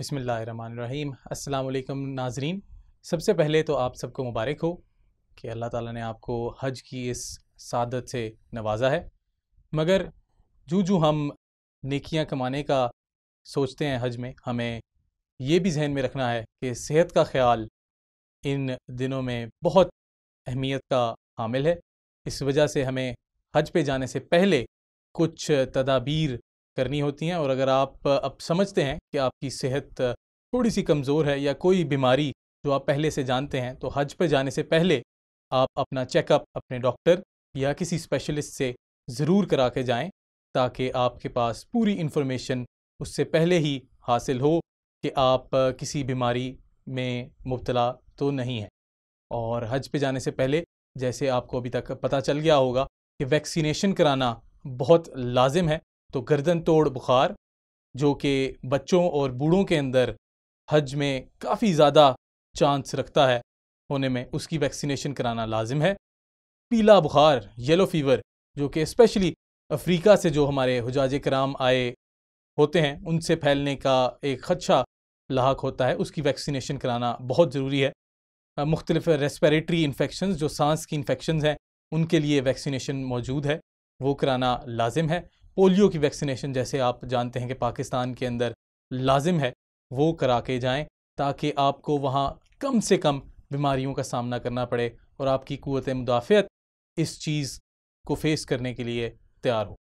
बसमीम अल्लाम नाजरीन सबसे पहले तो आप सबको मुबारक हो कि अल्लाह ताला ने आपको हज की इस सादत से नवाजा है मगर जो जो हम नेकियां कमाने का सोचते हैं हज में हमें ये भी जहन में रखना है कि सेहत का ख्याल इन दिनों में बहुत अहमियत का हामिल है इस वजह से हमें हज पे जाने से पहले कुछ तदाबीर करनी होती हैं और अगर आप अब समझते हैं कि आपकी सेहत थोड़ी सी कमज़ोर है या कोई बीमारी जो आप पहले से जानते हैं तो हज पर जाने से पहले आप अपना चेकअप अपने डॉक्टर या किसी स्पेशलिस्ट से ज़रूर करा के जाएँ ताकि आपके पास पूरी इन्फॉर्मेशन उससे पहले ही हासिल हो कि आप किसी बीमारी में मुबतला तो नहीं है और हज पे जाने से पहले जैसे आपको अभी तक पता चल गया होगा कि वैक्सीनेशन कराना बहुत लाजिम है तो गर्दन तोड़ बुखार जो कि बच्चों और बूढ़ों के अंदर हज में काफ़ी ज़्यादा चांस रखता है होने में उसकी वैक्सीनेशन कराना लाजिम है पीला बुखार येलो फीवर जो कि स्पेशली अफ्रीका से जो हमारे हजाज कराम आए होते हैं उनसे फैलने का एक खदशा लाक होता है उसकी वैक्सीनेशन कराना बहुत ज़रूरी है मुख्तलिफ रेस्परेटरी इन्फेक्शन जो सांस की इन्फेक्शन हैं उनके लिए वैक्सीनेशन मौजूद है वो कराना लाजिम है पोलियो की वैक्सीनेशन जैसे आप जानते हैं कि पाकिस्तान के अंदर लाजिम है वो करा के जाएँ ताकि आपको वहाँ कम से कम बीमारियों का सामना करना पड़े और आपकी क़वत मुदाफ़त इस चीज़ को फेस करने के लिए तैयार हो